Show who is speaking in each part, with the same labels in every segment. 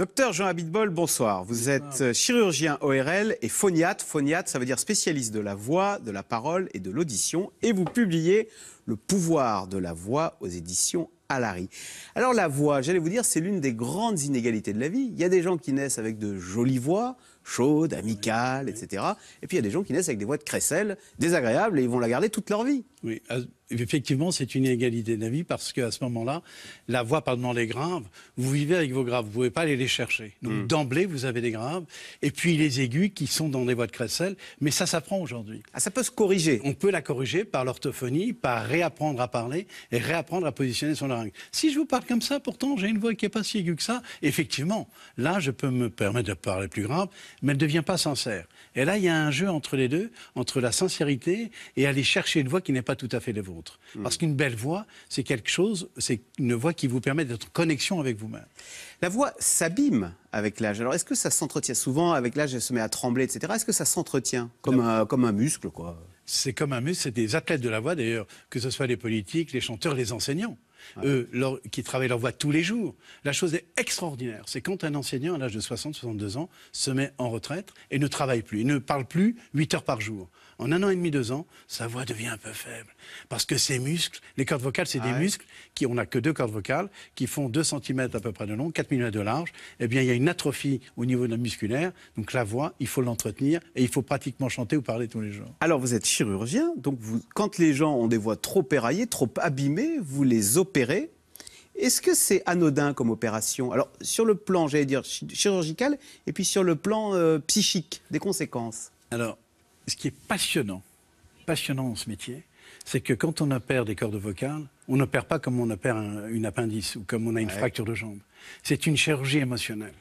Speaker 1: Docteur Jean Habitbol, bonsoir. Vous êtes euh, chirurgien ORL et phoniatre. Phoniatre, ça veut dire spécialiste de la voix, de la parole et de l'audition. Et vous publiez Le pouvoir de la voix aux éditions Alary. Alors la voix, j'allais vous dire, c'est l'une des grandes inégalités de la vie. Il y a des gens qui naissent avec de jolies voix, chaudes, amicales, etc. Et puis il y a des gens qui naissent avec des voix de crécelle, désagréables, et ils vont la garder
Speaker 2: toute leur vie. Oui, effectivement, c'est une inégalité d'avis parce qu'à ce moment-là, la parle dans les graves, vous vivez avec vos graves, vous ne pouvez pas aller les chercher. Donc mm. d'emblée, vous avez des graves, et puis les aigus qui sont dans des voix de crécelle, mais ça s'apprend aujourd'hui. Ah, ça peut se corriger On peut la corriger par l'orthophonie, par réapprendre à parler et réapprendre à positionner son larynx. Si je vous parle comme ça, pourtant, j'ai une voix qui n'est pas si aiguë que ça, effectivement, là, je peux me permettre de parler plus grave, mais elle ne devient pas sincère. Et là, il y a un jeu entre les deux, entre la sincérité et aller chercher une voix qui n'est pas tout à fait la vôtre. Hmm. Parce qu'une belle voix, c'est quelque chose, c'est une voix qui vous permet
Speaker 1: d'être en connexion avec vous-même. La voix s'abîme avec l'âge. Alors, est-ce que ça s'entretient souvent Avec l'âge, elle se met à trembler, etc. Est-ce que ça s'entretient comme un, comme un muscle, quoi
Speaker 2: C'est comme un muscle. C'est des athlètes de la voix, d'ailleurs, que ce soit les politiques, les chanteurs, les enseignants. Eux, qui travaillent leur voix tous les jours. La chose est extraordinaire, c'est quand un enseignant à l'âge de 60-62 ans se met en retraite et ne travaille plus, ne parle plus 8 heures par jour en un an et demi, deux ans, sa voix devient un peu faible. Parce que ses muscles, les cordes vocales, c'est ah des muscles qui, on n'a que deux cordes vocales, qui font 2 cm à peu près de long, 4 mm de large. Eh bien, il y a une atrophie au niveau de la musculaire. Donc la voix, il faut l'entretenir et il faut pratiquement chanter ou parler tous les jours.
Speaker 1: Alors, vous êtes chirurgien, donc vous, quand les gens ont des voix trop éraillées, trop abîmées, vous les opérez est-ce que c'est anodin comme opération Alors, sur le plan, j'allais dire, chirurgical, et puis sur le plan euh,
Speaker 2: psychique, des conséquences Alors, ce qui est passionnant, passionnant dans ce métier, c'est que quand on opère des cordes vocales, on n'opère pas comme on opère un, une appendice ou comme on a une fracture de jambe. C'est une chirurgie émotionnelle.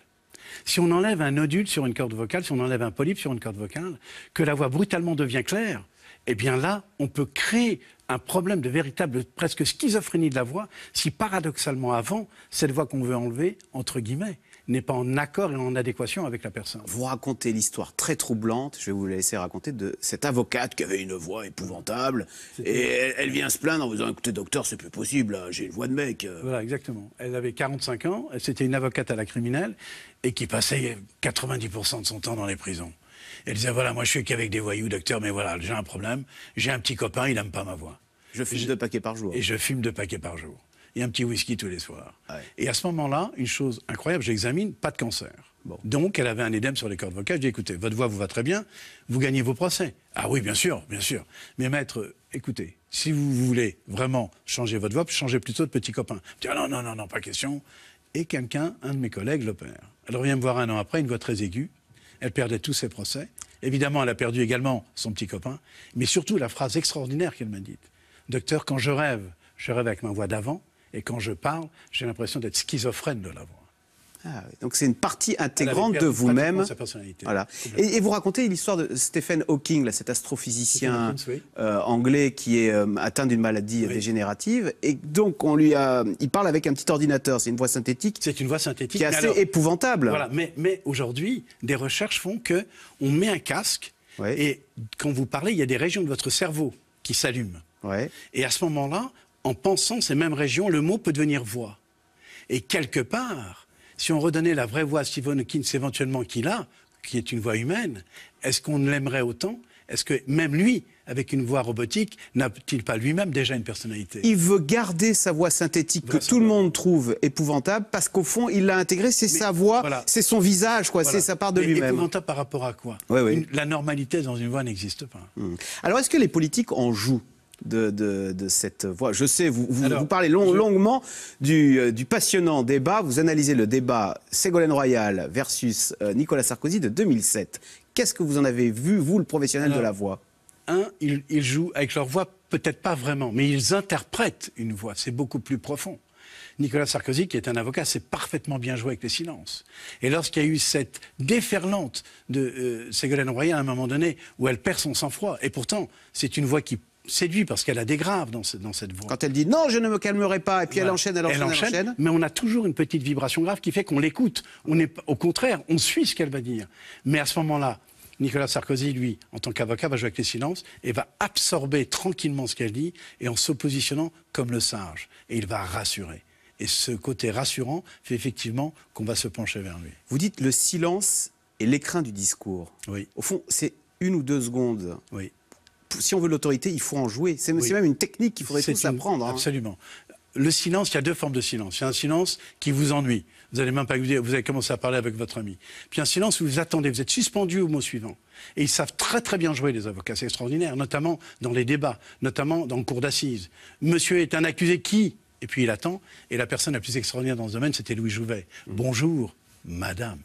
Speaker 2: Si on enlève un nodule sur une corde vocale, si on enlève un polype sur une corde vocale, que la voix brutalement devient claire, eh bien là, on peut créer un problème de véritable presque schizophrénie de la voix, si paradoxalement avant, cette voix qu'on veut enlever, entre guillemets, n'est pas en accord et en adéquation avec la personne. Vous
Speaker 1: racontez l'histoire très troublante, je vais vous la laisser raconter, de cette avocate qui avait une voix épouvantable. Et elle, vient se plaindre en disant Écoutez, docteur, c'est plus possible, hein, j'ai une voix de mec. Euh.
Speaker 2: Voilà, exactement. Elle avait 45 ans, c'était une avocate à la criminelle et qui passait 90% de son temps dans les prisons. Elle disait Voilà, moi je suis qu'avec des voyous, docteur, mais voilà, j'ai un problème, j'ai un petit copain, il n'aime pas ma voix. Je fume deux paquets par jour. Et je fume deux paquets par jour et un petit whisky tous les soirs. Et à ce moment-là, une chose incroyable, j'examine, pas de cancer. Donc, elle avait un édème sur les cordes vocales. Je dis, écoutez, votre voix vous va très bien, vous gagnez vos procès. Ah oui, bien sûr, bien sûr. Mais maître, écoutez, si vous voulez vraiment changer votre voix, changez plutôt de petit copain. Dis, ah non, non, non, non, pas question. Et quelqu'un, un de mes collègues, l'opère. Elle revient me voir un an après, une voix très aiguë. Elle perdait tous ses procès. Évidemment, elle a perdu également son petit copain. Mais surtout, la phrase extraordinaire qu'elle m'a dite. Docteur, quand je rêve, je rêve avec ma voix d'avant. Et quand je parle, j'ai l'impression d'être schizophrène de la voix. Ah, donc c'est une partie intégrante de vous-même. Voilà.
Speaker 1: Et, et, vous racontez l'histoire de Stephen Hawking, là, cet astrophysicien euh, anglais qui est euh, atteint d'une maladie dégénérative. Et donc on lui a, il parle avec un petit ordinateur.
Speaker 2: C'est une voix synthétique. C'est une voix synthétique qui est assez épouvantable. Voilà. Mais, aujourd'hui, des recherches font que on met un casque et quand vous parlez, il y a des régions de votre cerveau qui s'allument. Ouais. Et à ce moment-là, en pensant ces mêmes régions, le mot peut devenir voix. Et quelque part, si on redonnait la vraie voix à Stephen Hawking, éventuellement qu'il a, qui est une voix humaine, est-ce qu'on l'aimerait autant Est-ce que même lui, avec une voix robotique, n'a-t-il pas lui-même déjà une personnalité
Speaker 1: Il veut garder sa voix synthétique que tout le monde trouve épouvantable parce qu'au fond, il l'a intégrée, c'est sa voix, c'est son visage, quoi, c'est sa part de lui-même. Épouvantable par
Speaker 2: rapport à quoi La normalité dans une voix n'existe pas. Hmm. Alors est-ce que les
Speaker 1: politiques en jouent de, cette voix. Je sais, vous, parlez longuement euh, du, passionnant débat. Vous analysez le débat Ségolène Royal versus euh, Nicolas Sarkozy de 2007.
Speaker 2: Qu'est-ce que vous en avez vu, vous, le professionnel de la voix Un, ils, jouent avec leur voix, peut-être pas vraiment, mais ils interprètent une voix. C'est beaucoup plus profond. Nicolas Sarkozy, qui est un avocat, s'est parfaitement bien joué avec les silences. Et lorsqu'il y a eu cette déferlante de euh, Ségolène Royal à un moment donné, où elle perd son sang-froid, et pourtant c'est une voix qui séduit parce qu'elle a des graves dans, dans, cette voix. Quand elle dit non, je ne me calmerai pas, et puis elle enchaîne, elle enchaîne, Mais on a toujours une petite vibration grave qui fait qu'on l'écoute. On est au contraire, on suit ce qu'elle va dire. Mais à ce moment-là, Nicolas Sarkozy, lui, en tant qu'avocat, va jouer avec les silences et va absorber tranquillement ce qu'elle dit et en s'oppositionnant comme le singe. Et il va rassurer. Et ce côté rassurant fait effectivement qu'on va se pencher vers lui. Vous dites le silence et l'écrin du
Speaker 1: discours. Oui. Au fond, c'est une ou deux secondes. Oui si on veut l'autorité, il faut en jouer.
Speaker 2: C'est même une technique qu'il faudrait tous apprendre. Hein. Absolument. Le silence, il y a deux formes de silence. Il y a un silence qui vous ennuie. Vous allez même pas vous dire, vous avez commencé à parler avec votre ami. Puis un silence où vous attendez, vous êtes suspendu au mot suivant. Et ils savent très très bien jouer les avocats, c'est extraordinaire, notamment dans les débats, notamment dans le cours d'assises. Monsieur est un accusé qui Et puis il attend. Et la personne la plus extraordinaire dans ce domaine, c'était Louis Jouvet. Mm. Bonjour, madame.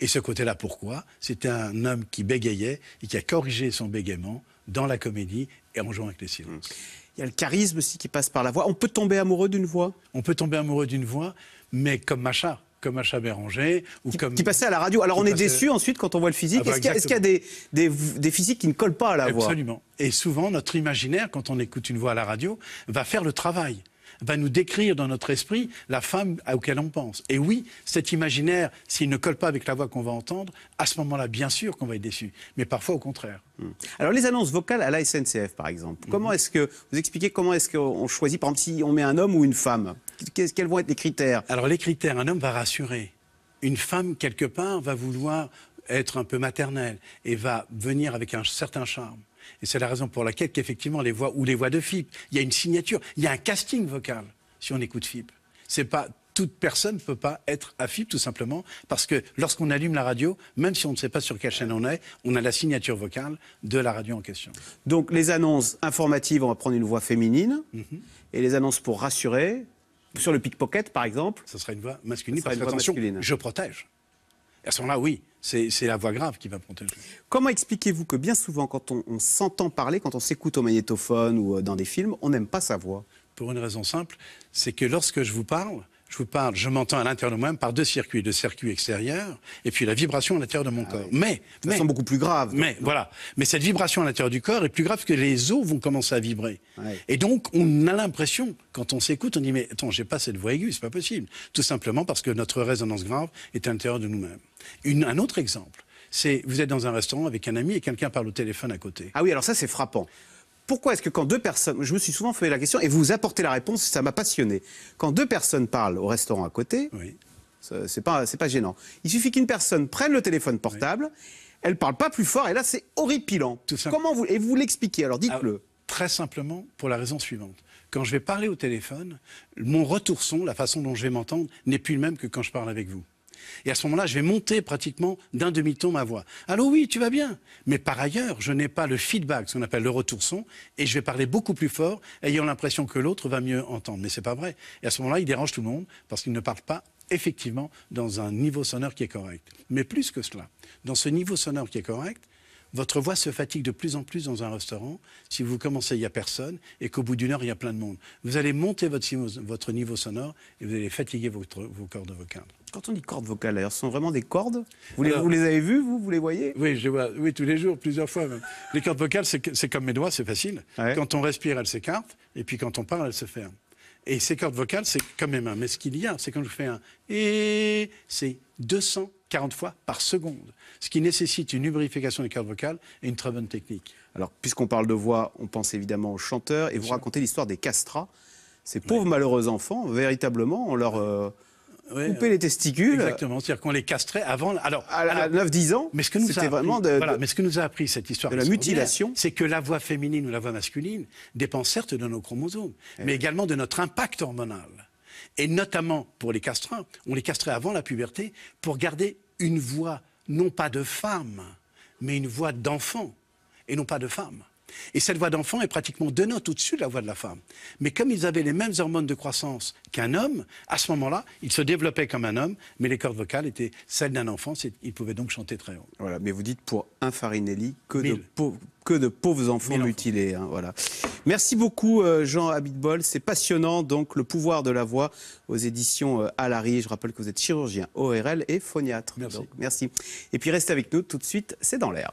Speaker 2: Et ce côté-là, pourquoi C'était un homme qui bégayait et qui a corrigé son bégaiement dans la comédie et en jouant avec les silences. Mm. Il y a le charisme aussi qui passe par la voix. On peut tomber amoureux d'une voix On peut tomber amoureux d'une voix, mais comme Macha comme Macha Béranger ou qui, comme qui passait à la radio. Alors on est déçu ensuite quand on voit le physique. Ah bah, est-ce qu'il y a, des, physiques qui ne collent pas à la voix Absolument. Et souvent notre imaginaire, quand on écoute une voix à la radio, va faire le travail va nous décrire dans notre esprit la femme à laquelle on pense. Et oui, cet imaginaire, s'il ne colle pas avec la voix qu'on va entendre, à ce moment-là, bien sûr qu'on va être déçu, mais parfois au contraire.
Speaker 1: Hmm. Alors les annonces vocales à la SNCF, par exemple, comment hmm. est-ce que vous expliquez comment est-ce qu'on choisit, par exemple, si on met un homme ou une femme, quels vont être les critères
Speaker 2: Alors les critères, un homme va rassurer. Une femme, quelque part, va vouloir être un peu maternelle et va venir avec un certain charme. Et c'est la raison pour laquelle, qu'effectivement, les voix ou les voix de FIP, il y a une signature, il y a un casting vocal si on écoute FIP. C'est pas toute personne ne peut pas être à FIP, tout simplement, parce que lorsqu'on allume la radio, même si on ne sait pas sur quelle chaîne on est, on a la signature vocale de la radio en question. Donc les annonces informatives,
Speaker 1: on va prendre une voix féminine, mhm. et les annonces pour rassurer, sur le pickpocket par exemple. Ça sera une voix masculine, parce une voix masculine. je protège à ce moment-là, oui, c'est la voix grave qui va porter le truc. Comment expliquez-vous que bien souvent, quand on, on s'entend parler, quand on s'écoute au magnétophone
Speaker 2: ou euh, dans des films, on n'aime pas sa voix Pour une raison simple, c'est que lorsque je vous parle, je vous parle, je m'entends à l'intérieur de moi-même par deux circuits, le circuit extérieur et puis la vibration à l'intérieur de mon ah corps. Mais, mais, beaucoup plus grave. mais voilà, mais cette vibration à l'intérieur du corps est plus grave que les os vont commencer à vibrer. Et donc on a l'impression, quand on s'écoute, on dit mais attends, j'ai pas cette voix aiguë, c'est pas possible. Tout simplement parce que notre résonance grave est à l'intérieur de nous-mêmes. un autre exemple, c'est vous êtes dans un restaurant avec un ami et quelqu'un parle au téléphone à côté. Ah oui, alors ça c'est frappant pourquoi est-ce que quand
Speaker 1: deux personnes, je me suis souvent fait la question et vous apportez la réponse, ça m'a passionné. Quand deux personnes parlent au restaurant à côté, c'est pas c'est pas gênant. Il suffit qu'une personne prenne le téléphone portable,
Speaker 2: elle parle pas plus fort et là c'est horripilant. Comment vous et vous l'expliquez Alors dites-le. Ah, très simplement pour la raison suivante. Quand je vais parler au téléphone, mon retour son, la façon dont je vais m'entendre, n'est plus le même que quand je parle avec vous. Et à ce moment-là, je vais monter pratiquement d'un demi-ton ma voix. Allô, oui, tu vas bien. Mais par ailleurs, je n'ai pas le feedback, ce qu'on appelle le retour son, et je vais parler beaucoup plus fort, ayant l'impression que l'autre va mieux entendre. Mais ce n'est pas vrai. Et à ce moment-là, il dérange tout le monde parce qu'il ne parle pas effectivement dans un niveau sonore qui est correct. Mais plus que cela, dans ce niveau sonore qui est correct, votre voix se fatigue de plus en plus dans un restaurant si vous commencez, il n'y a personne, et qu'au bout d'une heure, il y a plein de monde. Vous allez monter votre, votre niveau sonore et vous allez fatiguer votre, vos cordes vocales. Quand on dit cordes vocales, ce sont vraiment des cordes vous, les, avez vues, vous Vous les voyez Oui, je vois, oui, tous les jours, plusieurs fois même. Les cordes vocales, c'est comme mes doigts, c'est facile. Quand on respire, elles s'écartent, et puis quand on parle, elles se ferment. Et ces cordes vocales, c'est comme mes mains. Mais ce qu'il y a, c'est quand je fais un et, c'est 200 40 fois par seconde, ce qui nécessite une lubrification des cordes vocales et une très bonne technique. Alors, puisqu'on parle de voix, on pense évidemment aux
Speaker 1: chanteurs, et vous racontez l'histoire des castrats, ces pauvres malheureux enfants, véritablement, on leur... Euh,
Speaker 2: euh... les testicules. Exactement, c'est-à-dire qu'on les castrait avant. Alors, à, 9-10 ans, mais ce que nous ce que nous a appris cette histoire de la mutilation, c'est que la voix féminine ou la voix masculine dépend certes de nos chromosomes, eh mais également de notre impact hormonal et notamment pour les castrins, on les castrait avant la puberté pour garder une voix non pas de femme, mais une voix d'enfant, et non pas de femme. Et cette voix d'enfant est pratiquement deux notes au-dessus de la voix de la femme. Mais comme ils avaient les mêmes hormones de croissance qu'un homme, à ce moment-là, ils se développaient comme un homme, mais les cordes vocales étaient celles d'un enfant. Ils pouvaient donc chanter très haut. Voilà, mais
Speaker 1: vous dites pour un Farinelli que de pauvres que de pauvres enfants mutilés. Hein, voilà. Merci beaucoup euh, Jean Habitbol. C'est passionnant, donc le pouvoir de la voix aux éditions euh, Alary. Je rappelle que vous êtes chirurgien ORL et phoniatre. Merci. merci. Et puis restez avec nous tout de suite, c'est dans l'air.